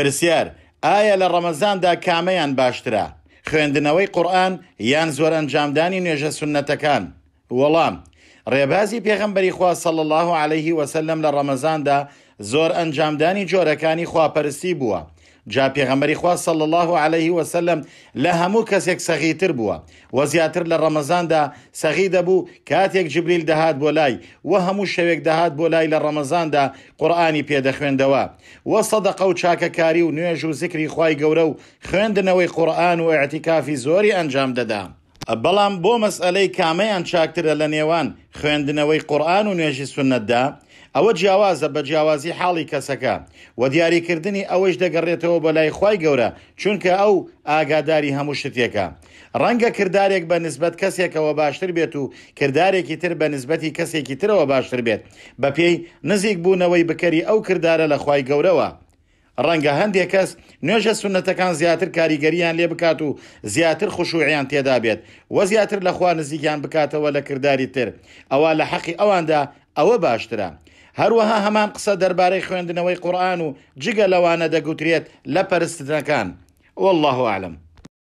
پرسیار ئایا لە ڕەمەزاندا کامەیان باشترە خوێندنەوەی قورآن یان زۆر ئەنجامدانی نوێژە سنەتەکان وەڵام ڕێبازی پێغمبەری خوا سەڵ الله عليه وسلم لە ڕەمەزاندا زۆر ئەنجامدانی جۆرەکانی خواپەرستی بووە جا پێغەمەری خوا سەڵ الله عليه وسلم لە هەموو کەسێک سەغیتر بووە وە زیاتر لە ڕەمەزاندا سەغی دەبوو کاتێک جبریل دەهات بۆ لای وە هەموو شەوێک دەهات بۆ لای لە ڕەمەزاندا قورآانی پێدەخوێندەوە وە سەدەقە و چاکەکاری و نوێژ و زیکری خی گەورە و خوێندنەوەی قورآان و ئەتیکافی زۆری ئەنجام دەدام. بەڵام بۆ مەسئلەی کامەیان چاکترە لە نێوان خوێندنەوەی قورآن و نوێژی سنتدا ئەوە جیاوازە بە جیاوازی حاڵی کەسەکە و دیاریکردنی ئەوەش دەگەڕێتەوە بە لای خی گەورە چونکە ئەو ئاگاداری هەموو شتێکە ڕەنگە کردارێک بە نسبت کەسێکەوە باشتر بێت و کردارێکی تر بە نسبەتی کەسێکی ترەوە باشتر بێت بە پێی نزیک بوونەوەی بکەری ئەو کردارە لە خی گەورەوە ڕەنگە هەندێک کەس نوێژە سونەتەکان زیاتر کاریگەریان لێ بکات و زیاتر خوشوعیان تێدا بێت وە زیاتر لە خوا نزیکیان بکاتەوە لە کردداری تر ئەوە لە حەقی ئەواندا ئەوە باشترە. هەروەها هەمان قسە دەربارەی خوێندنەوەی قورآن و جگە لەوانە دەگوترێت لە پەرستنەکان والله عالم.